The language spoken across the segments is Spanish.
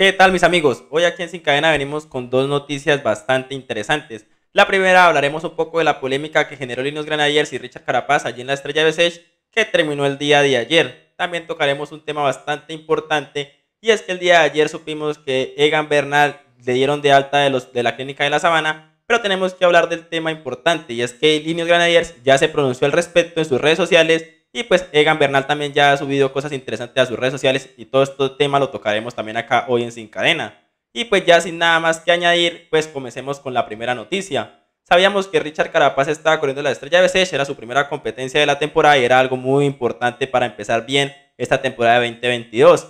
¿Qué tal mis amigos? Hoy aquí en Sin Cadena venimos con dos noticias bastante interesantes. La primera hablaremos un poco de la polémica que generó Linus Granadiers y Richard Carapaz allí en la Estrella de Sesh, que terminó el día de ayer. También tocaremos un tema bastante importante y es que el día de ayer supimos que Egan Bernal le dieron de alta de, los, de la clínica de la Sabana, pero tenemos que hablar del tema importante y es que Linus Granadiers ya se pronunció al respecto en sus redes sociales y pues Egan Bernal también ya ha subido cosas interesantes a sus redes sociales y todo este tema lo tocaremos también acá hoy en Sin Cadena. Y pues ya sin nada más que añadir, pues comencemos con la primera noticia. Sabíamos que Richard Carapaz estaba corriendo la estrella de BCH, era su primera competencia de la temporada y era algo muy importante para empezar bien esta temporada de 2022.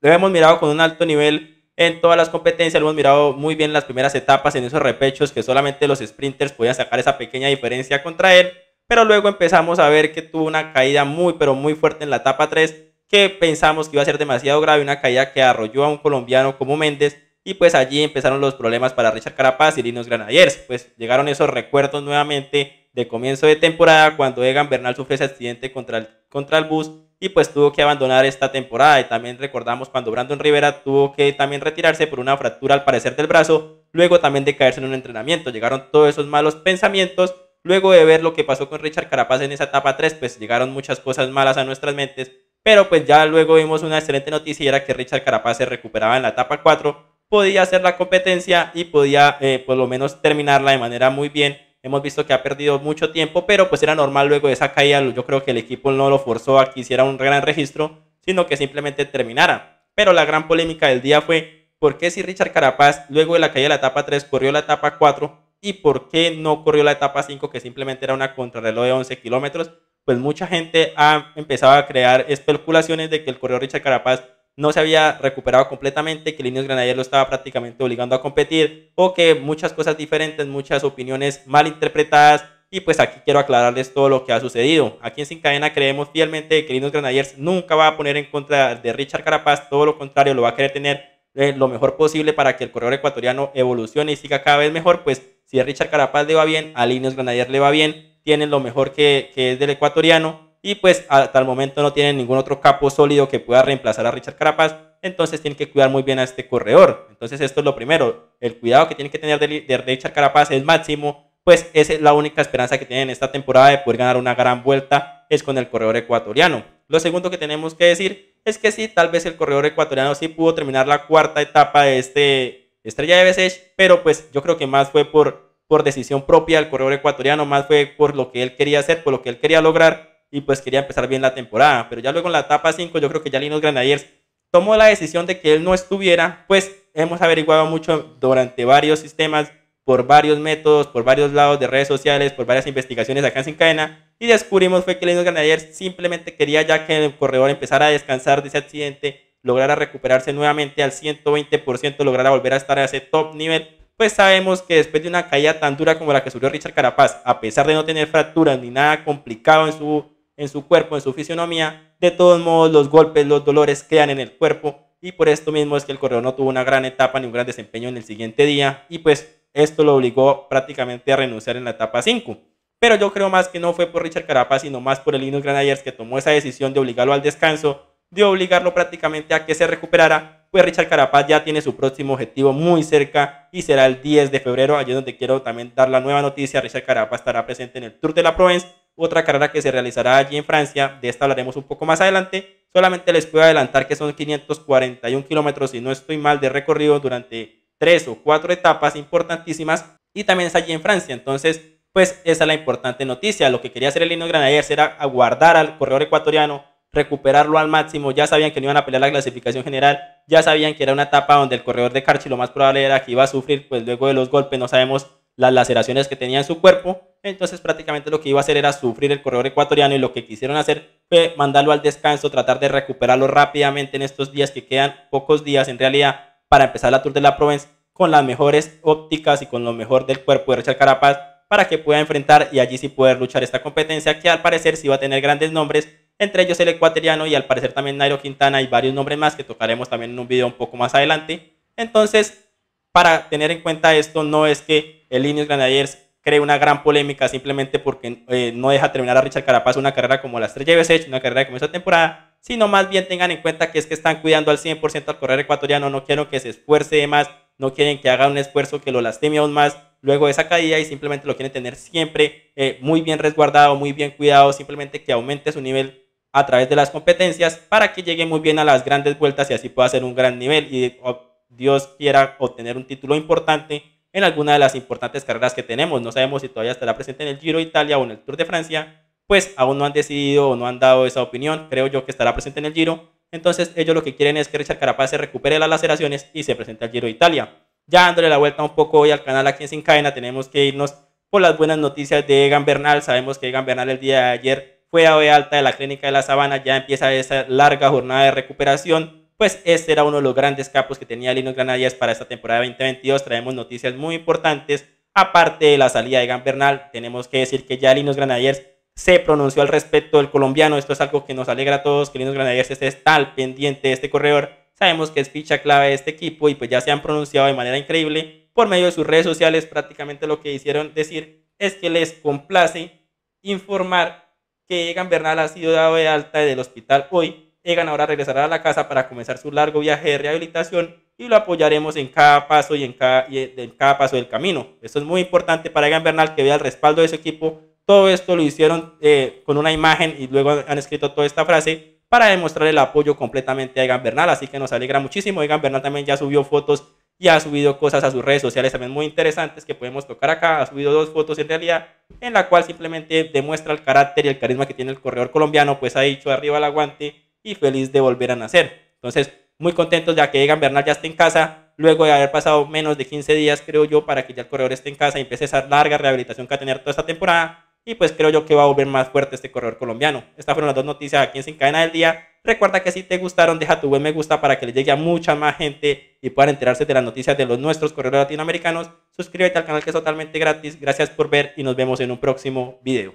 Lo hemos mirado con un alto nivel en todas las competencias, lo hemos mirado muy bien en las primeras etapas, en esos repechos que solamente los sprinters podían sacar esa pequeña diferencia contra él pero luego empezamos a ver que tuvo una caída muy, pero muy fuerte en la etapa 3, que pensamos que iba a ser demasiado grave, una caída que arrolló a un colombiano como Méndez, y pues allí empezaron los problemas para Richard Carapaz y Linus Granadiers, pues llegaron esos recuerdos nuevamente de comienzo de temporada cuando Egan Bernal sufre ese accidente contra el, contra el bus y pues tuvo que abandonar esta temporada. Y también recordamos cuando Brandon Rivera tuvo que también retirarse por una fractura al parecer del brazo, luego también de caerse en un entrenamiento. Llegaron todos esos malos pensamientos Luego de ver lo que pasó con Richard Carapaz en esa etapa 3, pues llegaron muchas cosas malas a nuestras mentes, pero pues ya luego vimos una excelente noticia era que Richard Carapaz se recuperaba en la etapa 4, podía hacer la competencia y podía eh, por lo menos terminarla de manera muy bien. Hemos visto que ha perdido mucho tiempo, pero pues era normal luego de esa caída, yo creo que el equipo no lo forzó a que hiciera un gran registro, sino que simplemente terminara. Pero la gran polémica del día fue, ¿por qué si Richard Carapaz luego de la caída de la etapa 3 corrió la etapa 4? y por qué no corrió la etapa 5, que simplemente era una contrarreloj de 11 kilómetros, pues mucha gente ha empezado a crear especulaciones de que el corredor Richard Carapaz no se había recuperado completamente, que Linus Grenadier lo estaba prácticamente obligando a competir, o que muchas cosas diferentes, muchas opiniones mal interpretadas, y pues aquí quiero aclararles todo lo que ha sucedido. Aquí en Sin Cadena creemos fielmente que Linus Grenadier nunca va a poner en contra de Richard Carapaz, todo lo contrario, lo va a querer tener eh, lo mejor posible para que el corredor ecuatoriano evolucione y siga cada vez mejor, pues si a Richard Carapaz le va bien, a Linus Granadier le va bien, tienen lo mejor que, es del ecuatoriano y pues hasta el momento no tienen ningún otro capo sólido que pueda reemplazar a Richard Carapaz, entonces tienen que cuidar muy bien a este corredor. Entonces esto es lo primero, el cuidado que tienen que tener de, Richard Carapaz es máximo, pues esa es la única esperanza que tienen esta temporada de poder ganar una gran vuelta es con el corredor ecuatoriano. Lo segundo que tenemos que decir es que sí, tal vez el corredor ecuatoriano sí pudo terminar la cuarta etapa de este Estrella de Besech, pero pues yo creo que más fue por, por decisión propia del corredor ecuatoriano, más fue por lo que él quería hacer, por lo que él quería lograr y pues quería empezar bien la temporada. Pero ya luego en la etapa 5 yo creo que ya Linus Granadiers tomó la decisión de que él no estuviera, pues hemos averiguado mucho durante varios sistemas por varios métodos, por varios lados de redes sociales, por varias investigaciones acá en Sin Cadena y descubrimos fue que Linus Granadier simplemente quería ya que el corredor empezara a descansar de ese accidente, lograra recuperarse nuevamente al 120%, lograra volver a estar a ese top nivel, pues sabemos que después de una caída tan dura como la que sufrió Richard Carapaz, a pesar de no tener fracturas ni nada complicado en su, en su cuerpo, en su fisionomía, de todos modos los golpes, los dolores quedan en el cuerpo y por esto mismo es que el corredor no tuvo una gran etapa ni un gran desempeño en el siguiente día y pues esto lo obligó prácticamente a renunciar en la etapa 5. Pero yo creo más que no fue por Richard Carapaz, sino más por el Linux Grenadiers que tomó esa decisión de obligarlo al descanso, de obligarlo prácticamente a que se recuperara, pues Richard Carapaz ya tiene su próximo objetivo muy cerca y será el 10 de febrero, allí donde quiero también dar la nueva noticia, Richard Carapaz estará presente en el Tour de la Provence, otra carrera que se realizará allí en Francia, de esta hablaremos un poco más adelante, solamente les puedo adelantar que son 541 kilómetros, y no estoy mal, de recorrido durante tres o cuatro etapas importantísimas y también es allí en Francia. Entonces, pues esa es la importante noticia. Lo que quería hacer el Lino Granadiers era aguardar al corredor ecuatoriano, recuperarlo al máximo. Ya sabían que no iban a pelear la clasificación general, ya sabían que era una etapa donde el corredor de Carchi lo más probable era que iba a sufrir, pues luego de los golpes no sabemos las laceraciones que tenía en su cuerpo. Entonces prácticamente lo que iba a hacer era sufrir el corredor ecuatoriano y lo que quisieron hacer fue mandarlo al descanso, tratar de recuperarlo rápidamente en estos días que quedan pocos días en realidad para empezar la Tour de la Provence con las mejores ópticas y con lo mejor del cuerpo de Richard Carapaz para que pueda enfrentar y allí sí poder luchar esta competencia que al parecer sí va a tener grandes nombres, entre ellos el ecuatoriano y al parecer también Nairo Quintana y varios nombres más que tocaremos también en un video un poco más adelante. Entonces, para tener en cuenta esto, no es que el Ineos Granadiers cree una gran polémica simplemente porque eh, no deja terminar a Richard Carapaz una carrera como la Estrella veces una carrera como esta temporada, sino más bien tengan en cuenta que es que están cuidando al 100% al corredor ecuatoriano, no quieren que se esfuerce más, no quieren que haga un esfuerzo que lo lastime aún más luego de esa caída y simplemente lo quieren tener siempre eh, muy bien resguardado, muy bien cuidado, simplemente que aumente su nivel a través de las competencias para que llegue muy bien a las grandes vueltas y así pueda hacer un gran nivel y oh, Dios quiera obtener un título importante en alguna de las importantes carreras que tenemos. No sabemos si todavía estará presente en el Giro de Italia o en el Tour de Francia, pues aún no han decidido o no han dado esa opinión. Creo yo que estará presente en el Giro. Entonces ellos lo que quieren es que Richard Carapaz se recupere las laceraciones y se presente al Giro de Italia. Ya dándole la vuelta un poco hoy al canal aquí en Sin Cadena, tenemos que irnos por las buenas noticias de Egan Bernal. Sabemos que Egan Bernal el día de ayer fue a Oe alta de la clínica de la Sabana, ya empieza esa larga jornada de recuperación. Pues este era uno de los grandes capos que tenía Linus Granadiers para esta temporada 2022. Traemos noticias muy importantes. Aparte de la salida de Egan Bernal, tenemos que decir que ya Linus Granadiers se pronunció al respecto el colombiano. Esto es algo que nos alegra a todos, queridos granaderos, es tal pendiente de este corredor. Sabemos que es ficha clave de este equipo y pues ya se han pronunciado de manera increíble por medio de sus redes sociales. Prácticamente lo que hicieron decir es que les complace informar que Egan Bernal ha sido dado de alta del hospital hoy. Egan ahora regresará a la casa para comenzar su largo viaje de rehabilitación y lo apoyaremos en cada paso y en cada, en cada paso del camino. Esto es muy importante para Egan Bernal que vea el respaldo de su equipo todo esto lo hicieron eh, con una imagen y luego han escrito toda esta frase para demostrar el apoyo completamente a Egan Bernal. Así que nos alegra muchísimo. Egan Bernal también ya subió fotos y ha subido cosas a sus redes sociales también muy interesantes que podemos tocar acá. Ha subido dos fotos en realidad, en la cual simplemente demuestra el carácter y el carisma que tiene el corredor colombiano, pues ha dicho arriba el aguante y feliz de volver a nacer. Entonces, muy contentos de que Egan Bernal ya está en casa, luego de haber pasado menos de 15 días, creo yo, para que ya el corredor esté en casa y empiece esa larga rehabilitación que va a tener toda esta temporada. Y pues creo yo que va a volver más fuerte este corredor colombiano. Estas fueron las dos noticias aquí en Sin Cadena del Día. Recuerda que si te gustaron, deja tu buen me gusta para que le llegue a mucha más gente y puedan enterarse de las noticias de los nuestros corredores latinoamericanos. Suscríbete al canal que es totalmente gratis. Gracias por ver y nos vemos en un próximo video.